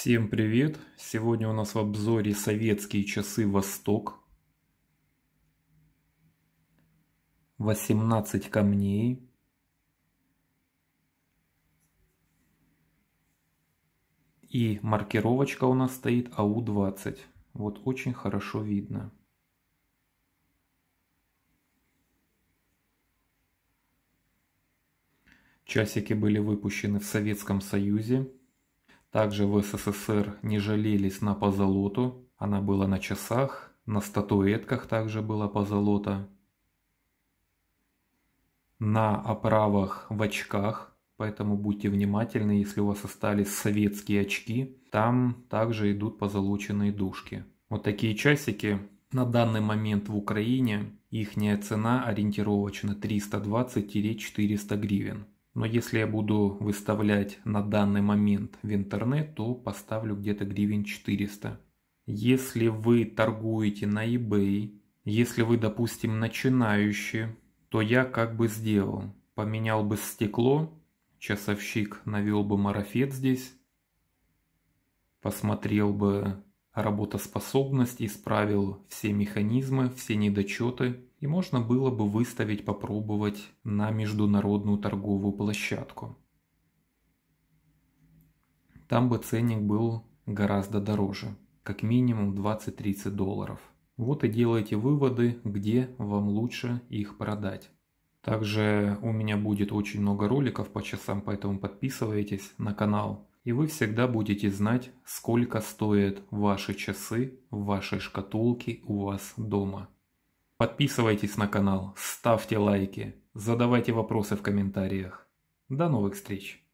Всем привет! Сегодня у нас в обзоре советские часы «Восток». 18 камней. И маркировочка у нас стоит АУ-20. Вот очень хорошо видно. Часики были выпущены в Советском Союзе также в СССР не жалелись на позолоту, она была на часах, на статуэтках также была позолота. На оправах в очках, поэтому будьте внимательны, если у вас остались советские очки, там также идут позолоченные дужки. Вот такие часики на данный момент в Украине, ихняя цена ориентировочно 320-400 гривен. Но если я буду выставлять на данный момент в интернет, то поставлю где-то гривен 400. Если вы торгуете на eBay, если вы, допустим, начинающий то я как бы сделал. Поменял бы стекло, часовщик навел бы марафет здесь, посмотрел бы работоспособность исправил все механизмы, все недочеты, и можно было бы выставить попробовать на международную торговую площадку. Там бы ценник был гораздо дороже, как минимум 20-30 долларов. Вот и делайте выводы, где вам лучше их продать. Также у меня будет очень много роликов по часам, поэтому подписывайтесь на канал и вы всегда будете знать, сколько стоят ваши часы в вашей шкатулке у вас дома. Подписывайтесь на канал, ставьте лайки, задавайте вопросы в комментариях. До новых встреч!